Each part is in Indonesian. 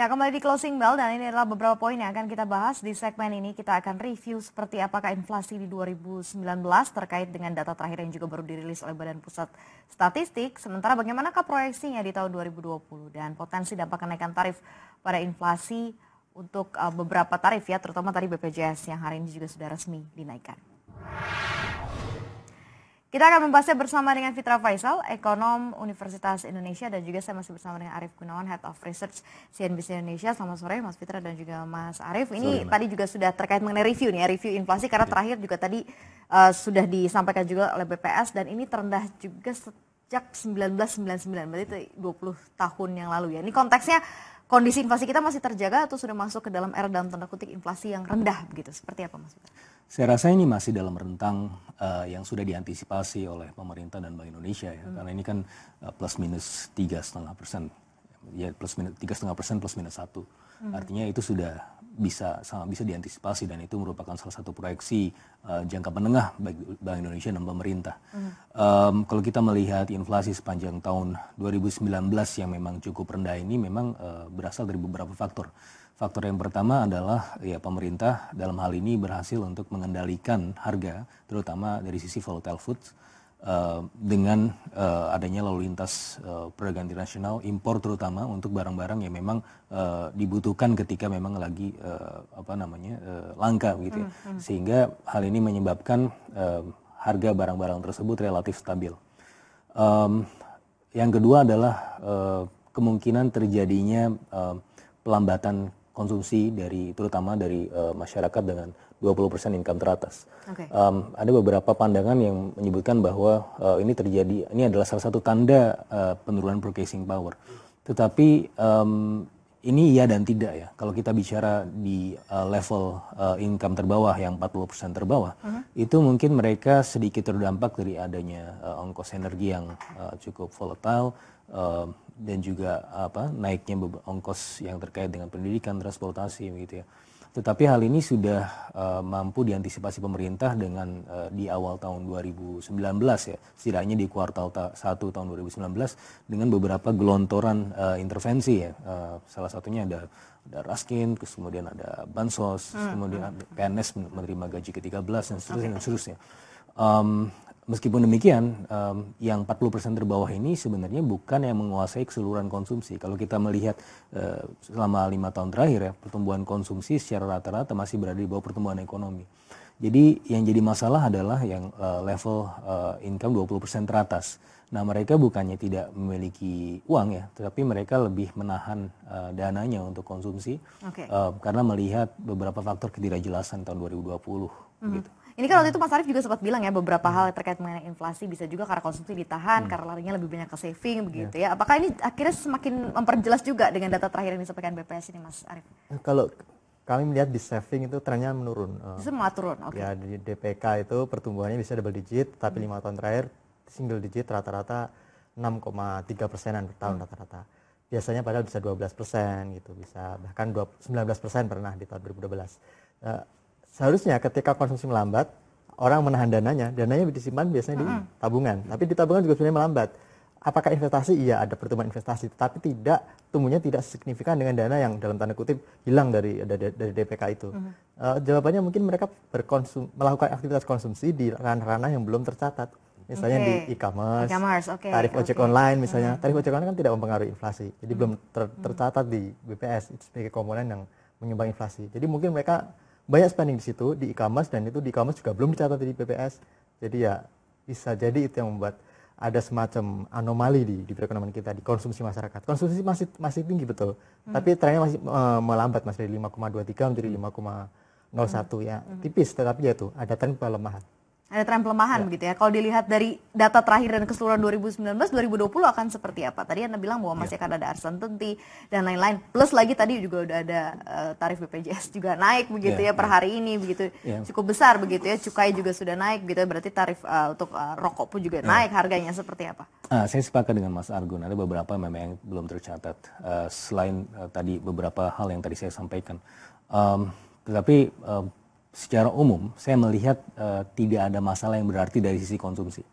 Ya, kembali di closing bell dan ini adalah beberapa poin yang akan kita bahas di segmen ini. Kita akan review seperti apakah inflasi di 2019 terkait dengan data terakhir yang juga baru dirilis oleh Badan Pusat Statistik. Sementara bagaimanakah proyeksinya di tahun 2020 dan potensi dampak kenaikan tarif pada inflasi untuk eh, beberapa tarif ya, terutama tarif BPJS yang hari ini juga sudah resmi dinaikkan. Kita akan membahasnya bersama dengan Fitra Faisal, ekonom Universitas Indonesia dan juga saya masih bersama dengan Arief Gunawan, Head of Research CNBC Indonesia. Selamat sore Mas Fitra dan juga Mas Arief. Ini Sorry, tadi juga sudah terkait mengenai review nih, ya, review inflasi karena iya. terakhir juga tadi uh, sudah disampaikan juga oleh BPS dan ini terendah juga sejak 1999 berarti itu 20 tahun yang lalu ya. Ini konteksnya kondisi inflasi kita masih terjaga atau sudah masuk ke dalam era dalam tanda kutip inflasi yang rendah begitu. Seperti apa Mas? Saya rasa ini masih dalam rentang uh, yang sudah diantisipasi oleh pemerintah dan Bank Indonesia ya. Hmm. Karena ini kan uh, plus minus tiga setengah persen, ya plus minus tiga setengah persen plus minus satu. Hmm. Artinya itu sudah bisa bisa diantisipasi dan itu merupakan salah satu proyeksi uh, jangka menengah bagi Bank Indonesia dan pemerintah. Hmm. Um, kalau kita melihat inflasi sepanjang tahun 2019 yang memang cukup rendah ini memang uh, berasal dari beberapa faktor. Faktor yang pertama adalah ya pemerintah dalam hal ini berhasil untuk mengendalikan harga terutama dari sisi volatile foods uh, dengan uh, adanya lalu lintas uh, perdagangan internasional, impor terutama untuk barang-barang yang memang uh, dibutuhkan ketika memang lagi uh, apa namanya uh, langka gitu ya. Hmm, hmm. Sehingga hal ini menyebabkan uh, harga barang-barang tersebut relatif stabil. Um, yang kedua adalah uh, kemungkinan terjadinya uh, pelambatan konsumsi dari terutama dari uh, masyarakat dengan 20% income teratas. Okay. Um, ada beberapa pandangan yang menyebutkan bahwa uh, ini terjadi, ini adalah salah satu tanda uh, penurunan purchasing power. Tetapi um, ini iya dan tidak ya. Kalau kita bicara di uh, level uh, income terbawah yang 40% terbawah, uh -huh. itu mungkin mereka sedikit terdampak dari adanya uh, ongkos energi yang uh, cukup volatile uh, dan juga apa naiknya ongkos yang terkait dengan pendidikan, transportasi begitu ya. Tetapi hal ini sudah uh, mampu diantisipasi pemerintah dengan uh, di awal tahun 2019 ya, setidaknya di kuartal ta 1 tahun 2019 dengan beberapa gelontoran uh, intervensi ya. Uh, salah satunya ada ada Raskin, kemudian ada Bansos, hmm. kemudian hmm. PNS menerima gaji ke-13 dan seterusnya okay. dan seterusnya. Um, Meskipun demikian, um, yang 40% terbawah ini sebenarnya bukan yang menguasai keseluruhan konsumsi. Kalau kita melihat uh, selama lima tahun terakhir ya, pertumbuhan konsumsi secara rata-rata masih berada di bawah pertumbuhan ekonomi. Jadi yang jadi masalah adalah yang uh, level uh, income 20% teratas. Nah mereka bukannya tidak memiliki uang ya, tetapi mereka lebih menahan uh, dananya untuk konsumsi okay. uh, karena melihat beberapa faktor ketidakjelasan tahun 2020 mm -hmm. gitu. Ini kan waktu itu Mas Arief juga sempat bilang ya beberapa hal terkait mengenai inflasi bisa juga karena konsumsi ditahan, hmm. karena larinya lebih banyak ke saving iya. begitu yeah. ya. Apakah ini akhirnya semakin memperjelas juga dengan data terakhir yang disampaikan BPS ini Mas Arief? Eh, kalau kami melihat di saving itu trennya menurun. Eh. Semua turun, oke. Okay. Ya di DPK itu pertumbuhannya bisa double digit, tapi hmm. lima tahun terakhir single digit rata-rata 6,3 persenan per tahun hmm. rata-rata. Hmm. Biasanya padahal bisa 12 persen gitu, bisa bahkan 19 persen pernah di tahun 2012 seharusnya ketika konsumsi melambat orang menahan dananya, dananya disimpan biasanya di tabungan. Tapi di tabungan juga sebenarnya melambat. Apakah investasi? Iya, ada pertumbuhan investasi, tetapi tidak tumbuhnya tidak signifikan dengan dana yang dalam tanda kutip hilang dari dari, dari DPK itu. Uh-huh. Uh, jawabannya mungkin mereka berkonsum, melakukan aktivitas konsumsi di ranah-ranah yang belum tercatat misalnya okay. di e-commerce, e okay. tarif ojek okay. online misalnya, tarif ojek online kan tidak mempengaruhi inflasi, jadi -huh. belum ter tercatat di BPS itu sebagai komponen yang menyumbang inflasi. Jadi mungkin mereka banyak spending di situ di e-commerce dan itu di e-commerce juga belum dicatat di BPS. Jadi ya bisa jadi itu yang membuat ada semacam anomali di, di perekonomian kita di konsumsi masyarakat. Konsumsi masih masih tinggi betul, hmm. tapi trennya masih uh, melambat masih dari 5,23 menjadi 5,01 hmm. ya. Hmm. Tipis tetapi ya tuh ada tren pelemahan. Ada tren pelemahan ya. begitu ya. Kalau dilihat dari data terakhir dan keseluruhan 2019, 2020 akan seperti apa? Tadi Anda bilang bahwa masih ya. akan ada tenti dan lain-lain. Plus lagi tadi juga udah ada uh, tarif BPJS juga naik begitu ya, ya per ya. hari ini begitu. Ya. Cukup besar begitu ya. Cukai juga sudah naik gitu. Berarti tarif uh, untuk uh, rokok pun juga ya. naik harganya seperti apa? Nah, saya sepakat dengan Mas Argun. Ada beberapa memang yang belum tercatat. Uh, selain uh, tadi beberapa hal yang tadi saya sampaikan. Um, tetapi um, secara umum saya melihat uh, tidak ada masalah yang berarti dari sisi konsumsi.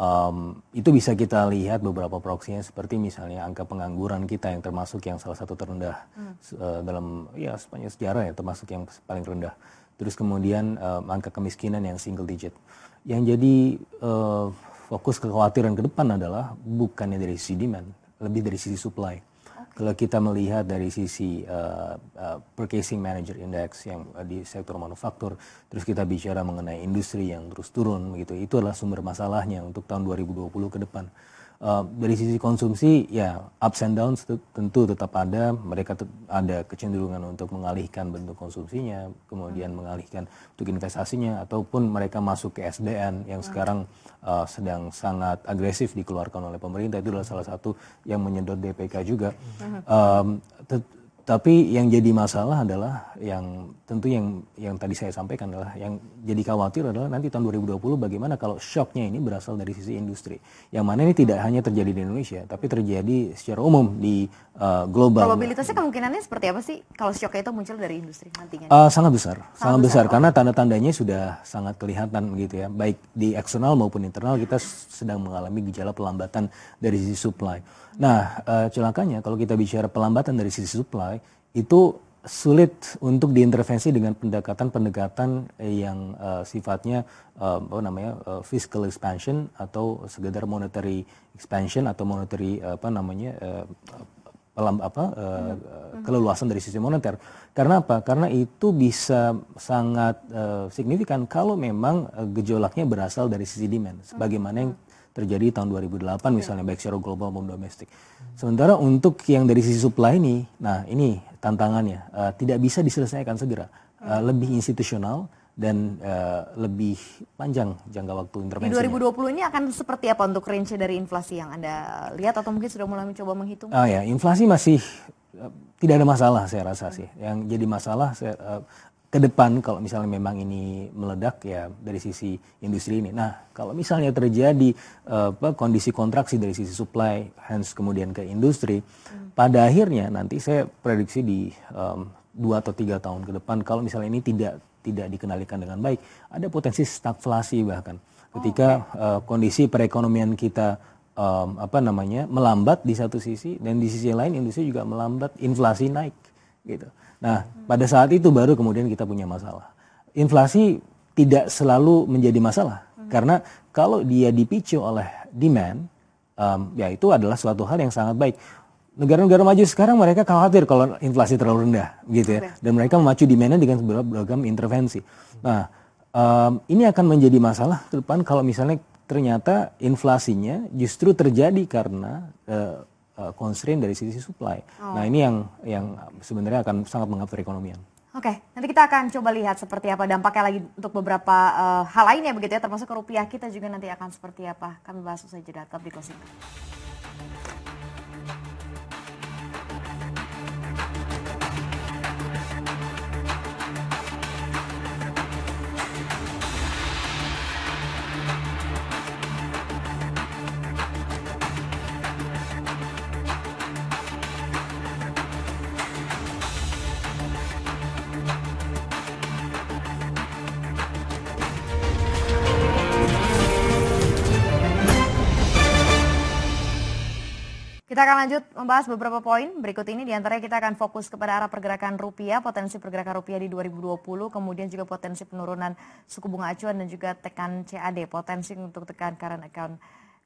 Um, itu bisa kita lihat beberapa proksinya seperti misalnya angka pengangguran kita yang termasuk yang salah satu terendah hmm. uh, dalam ya sepanjang sejarah ya termasuk yang paling rendah. Terus kemudian um, angka kemiskinan yang single digit. Yang jadi uh, fokus kekhawatiran ke depan adalah bukannya dari sisi demand, lebih dari sisi supply kalau kita melihat dari sisi uh, uh, purchasing manager index yang uh, di sektor manufaktur, terus kita bicara mengenai industri yang terus turun, begitu, itu adalah sumber masalahnya untuk tahun 2020 ke depan. Eh, dari sisi konsumsi ya ups and downs tentu tetap ada mereka ada kecenderungan untuk mengalihkan bentuk konsumsinya kemudian hmm. mengalihkan untuk investasinya ataupun mereka masuk ke SDN yang hmm. sekarang uh, sedang sangat agresif dikeluarkan oleh pemerintah itu adalah salah satu yang menyedot DPK juga um, tapi yang jadi masalah adalah yang tentu yang yang tadi saya sampaikan adalah yang jadi khawatir adalah nanti tahun 2020 bagaimana kalau shocknya ini berasal dari sisi industri. Yang mana ini tidak hanya terjadi di Indonesia, tapi terjadi secara umum di uh, global. Probabilitasnya kemungkinannya seperti apa sih kalau shocknya itu muncul dari industri nantinya? Uh, sangat besar, sangat, sangat besar, besar karena tanda-tandanya sudah sangat kelihatan gitu ya. Baik di eksternal maupun internal kita sedang mengalami gejala pelambatan dari sisi supply. Nah, uh, celakanya kalau kita bicara pelambatan dari sisi supply, itu sulit untuk diintervensi dengan pendekatan-pendekatan yang uh, sifatnya uh, apa namanya uh, fiscal expansion atau sekedar monetary expansion atau monetary apa namanya uh, pelam, apa uh, keleluasan dari sisi moneter. Karena apa? Karena itu bisa sangat uh, signifikan kalau memang uh, gejolaknya berasal dari sisi demand. Hmm. Sebagaimana yang terjadi tahun 2008 iya. misalnya baik secara global maupun domestik. Sementara untuk yang dari sisi supply ini, nah ini tantangannya uh, tidak bisa diselesaikan segera, uh, lebih institusional dan uh, lebih panjang jangka waktu intervensi. Di 2020 ini akan seperti apa untuk range dari inflasi yang Anda lihat atau mungkin sudah mulai mencoba menghitung? Ah ya, inflasi masih uh, tidak ada masalah saya rasa sih. Yang jadi masalah saya, uh, ke depan kalau misalnya memang ini meledak ya dari sisi industri ini. Nah, kalau misalnya terjadi eh, apa kondisi kontraksi dari sisi supply hence kemudian ke industri, hmm. pada akhirnya nanti saya prediksi di um, dua atau tiga tahun ke depan kalau misalnya ini tidak tidak dikenalikan dengan baik, ada potensi stagflasi bahkan oh, ketika oh, eh, okay. uh, kondisi perekonomian kita um, apa namanya melambat di satu sisi dan di sisi lain industri juga melambat, inflasi naik gitu. Nah, pada saat itu baru kemudian kita punya masalah. Inflasi tidak selalu menjadi masalah hmm. karena kalau dia dipicu oleh demand, um, ya itu adalah suatu hal yang sangat baik. Negara-negara maju sekarang mereka khawatir kalau inflasi terlalu rendah, gitu ya, iya. dan mereka memacu demand dengan beragam intervensi. Nah, um, ini akan menjadi masalah ke depan kalau misalnya ternyata inflasinya justru terjadi karena uh, Eh, constraint dari sisi supply. Oh. Nah ini yang yang sebenarnya akan sangat mengatur ekonomian. Oke, okay, nanti kita akan coba lihat seperti apa dampaknya lagi untuk beberapa uh, hal lainnya begitu ya, termasuk rupiah kita juga nanti akan seperti apa. Kami bahas usai jeda, tetap di closing. Kita akan lanjut membahas beberapa poin. Berikut ini diantaranya kita akan fokus kepada arah pergerakan rupiah, potensi pergerakan rupiah di 2020, kemudian juga potensi penurunan suku bunga acuan dan juga tekan CAD, potensi untuk tekan current account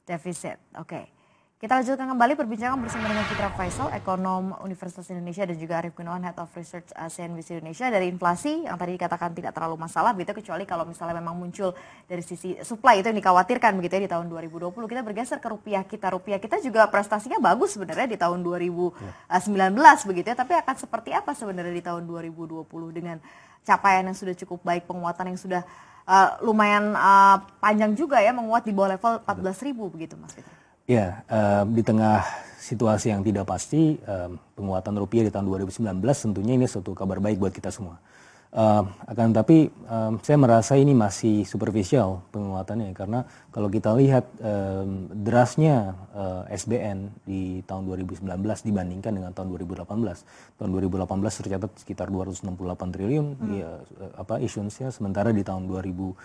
deficit. Oke. Okay. Kita lanjutkan kembali perbincangan bersama dengan Fitra Faisal, ekonom Universitas Indonesia dan juga Arif Gunawan, Head of Research CNBC Indonesia dari inflasi yang tadi dikatakan tidak terlalu masalah begitu kecuali kalau misalnya memang muncul dari sisi supply itu yang dikhawatirkan begitu ya di tahun 2020. Kita bergeser ke rupiah kita. Rupiah kita juga prestasinya bagus sebenarnya di tahun 2019 begitu ya, tapi akan seperti apa sebenarnya di tahun 2020 dengan capaian yang sudah cukup baik, penguatan yang sudah uh, lumayan uh, panjang juga ya menguat di bawah level 14.000 begitu Mas Fitra. Ya, um, di tengah situasi yang tidak pasti, um, penguatan rupiah di tahun 2019 tentunya ini suatu kabar baik buat kita semua. Uh, akan tapi um, saya merasa ini masih superficial penguatannya karena kalau kita lihat um, ehm, derasnya uh, eh, SBN di tahun 2019 dibandingkan dengan tahun 2018. Tahun 2018 tercatat sekitar 268 triliun hmm. di, iya, uh, eh, apa issuance sementara di tahun 2019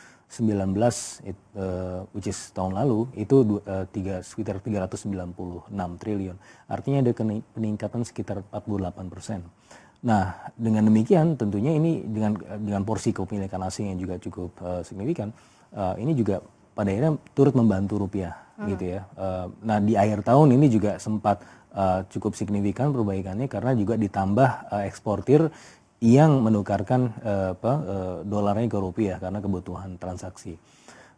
it, uh, which is tahun lalu itu uh, tiga, sekitar 396 triliun. Artinya ada peningkatan sekitar 48 persen. Nah, dengan demikian tentunya ini dengan dengan porsi kepemilikan asing yang juga cukup uh, signifikan, uh, ini juga pada akhirnya turut membantu rupiah hmm. gitu ya. Uh, nah, di akhir tahun ini juga sempat uh, cukup signifikan perbaikannya karena juga ditambah uh, eksportir yang menukarkan uh, apa uh, dolarnya ke rupiah karena kebutuhan transaksi.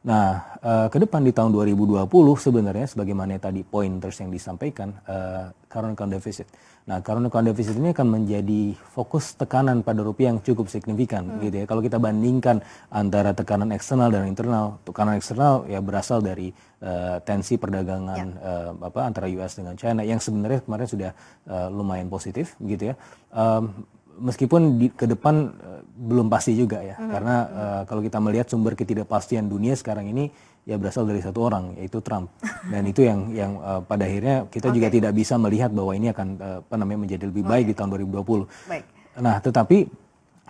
Nah, uh, ke depan di tahun 2020 sebenarnya sebagaimana tadi pointers yang disampaikan uh, current account deficit. Nah, current account deficit ini akan menjadi fokus tekanan pada rupiah yang cukup signifikan hmm. gitu ya. Kalau kita bandingkan antara tekanan eksternal dan internal, tekanan eksternal ya berasal dari uh, tensi perdagangan yeah. Ya. uh, apa antara US dengan China yang sebenarnya kemarin sudah uh, lumayan positif gitu ya. Um, meskipun di, ke depan uh, belum pasti juga ya, mm -hmm. karena uh, kalau kita melihat sumber ketidakpastian dunia sekarang ini ya berasal dari satu orang yaitu Trump dan itu yang yang uh, pada akhirnya kita okay. juga tidak bisa melihat bahwa ini akan uh, apa namanya menjadi lebih baik okay. di tahun 2020. Baik. Nah, tetapi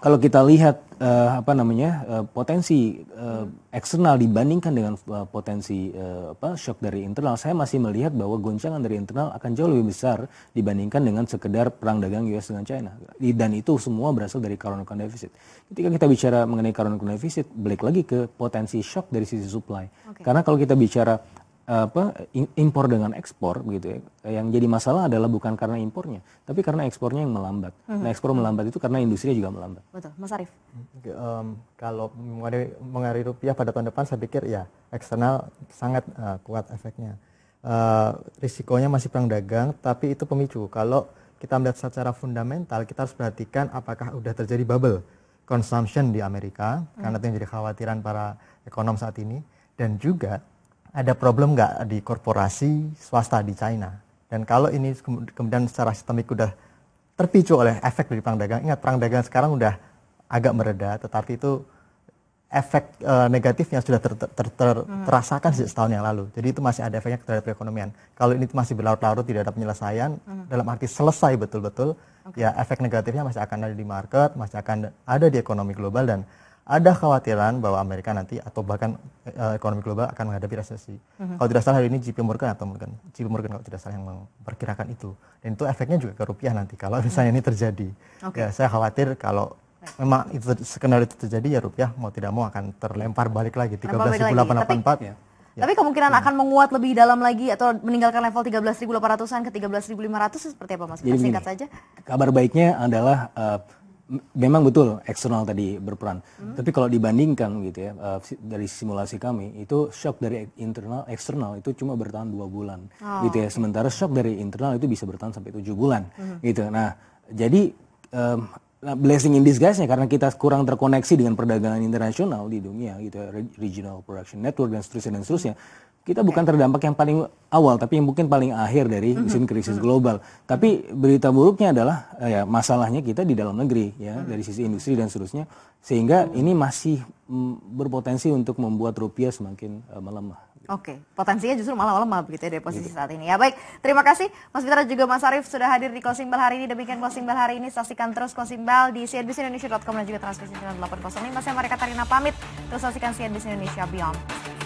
kalau kita lihat uh, apa namanya uh, potensi uh, eksternal dibandingkan dengan uh, potensi uh, apa shock dari internal, saya masih melihat bahwa goncangan dari internal akan jauh lebih besar dibandingkan dengan sekedar perang dagang US dengan China. Dan itu semua berasal dari current account deficit. Ketika kita bicara mengenai current account deficit, balik lagi ke potensi shock dari sisi supply. Okay. Karena kalau kita bicara apa impor dengan ekspor begitu, ya. Yang jadi masalah adalah bukan karena impornya, tapi karena ekspornya yang melambat. hmm Nah, ekspor melambat itu karena industri juga melambat. Betul, Mas Arief. Okay, um, kalau mengenai rupiah pada tahun depan saya pikir ya eksternal sangat uh, kuat efeknya. Uh, risikonya masih perang dagang, tapi itu pemicu. Kalau kita melihat secara fundamental, kita harus perhatikan apakah sudah terjadi bubble consumption di Amerika, hmm karena itu yang jadi khawatiran para ekonom saat ini, dan juga ada problem nggak di korporasi swasta di China? Dan kalau ini kemudian secara sistemik sudah terpicu oleh efek dari perang dagang, ingat perang dagang sekarang udah agak mereda, tetapi itu efek e, negatifnya sudah ter, ter, ter, ter, hmm. terasakan sejak hmm. setahun yang lalu. Jadi itu masih ada efeknya terhadap perekonomian. Kalau ini masih berlarut-larut tidak ada penyelesaian, uh-huh. dalam arti selesai betul-betul, okay. ya efek negatifnya masih akan ada di market, masih akan ada di ekonomi global dan ada khawatiran bahwa Amerika nanti atau bahkan e ekonomi global akan menghadapi resesi. Mm-hmm. Kalau tidak salah hari ini JP Morgan atau Morgan, JP Morgan kalau tidak salah yang memperkirakan itu. Dan itu efeknya juga ke rupiah nanti kalau mhm. misalnya mm-hmm. ini terjadi. Okay. Ya saya khawatir kalau memang itu skenario itu terjadi ya rupiah mau tidak mau akan terlempar balik lagi 13.884 ya. Ya. Tapi kemungkinan ya. akan menguat lebih dalam lagi atau meninggalkan level 13.800-an ke 13.500 seperti apa Mas? Jadi singkat saja. Kabar baiknya adalah uh, memang betul eksternal tadi berperan. Hmm. Tapi kalau dibandingkan gitu ya uh, dari simulasi kami itu shock dari internal eksternal itu cuma bertahan dua bulan oh. gitu ya. Sementara shock dari internal itu bisa bertahan sampai tujuh bulan hmm. gitu. Nah jadi um, blessing in disguise-nya karena kita kurang terkoneksi dengan perdagangan internasional di dunia gitu, ya, regional production network dan seterusnya dan seterusnya kita bukan terdampak yang paling awal, tapi yang mungkin paling akhir dari mesin mm-hmm. krisis mm-hmm. global. Tapi berita buruknya adalah eh, ya masalahnya kita di dalam negeri ya mm-hmm. dari sisi industri dan seterusnya, sehingga ini masih mm, berpotensi untuk membuat rupiah semakin uh, melemah. Oke, potensinya justru malah melemah begitu ya dari posisi iya. saat ini. Ya baik, terima kasih Mas Fitra juga Mas Arief sudah hadir di Closing Bell hari ini. Demikian Closing Bell hari ini. Saksikan terus Closing Bell di cnbcindonesia.com dan juga transkripsi 805. Saya Marika Tarina pamit. Terus saksikan CNBC Indonesia Beyond.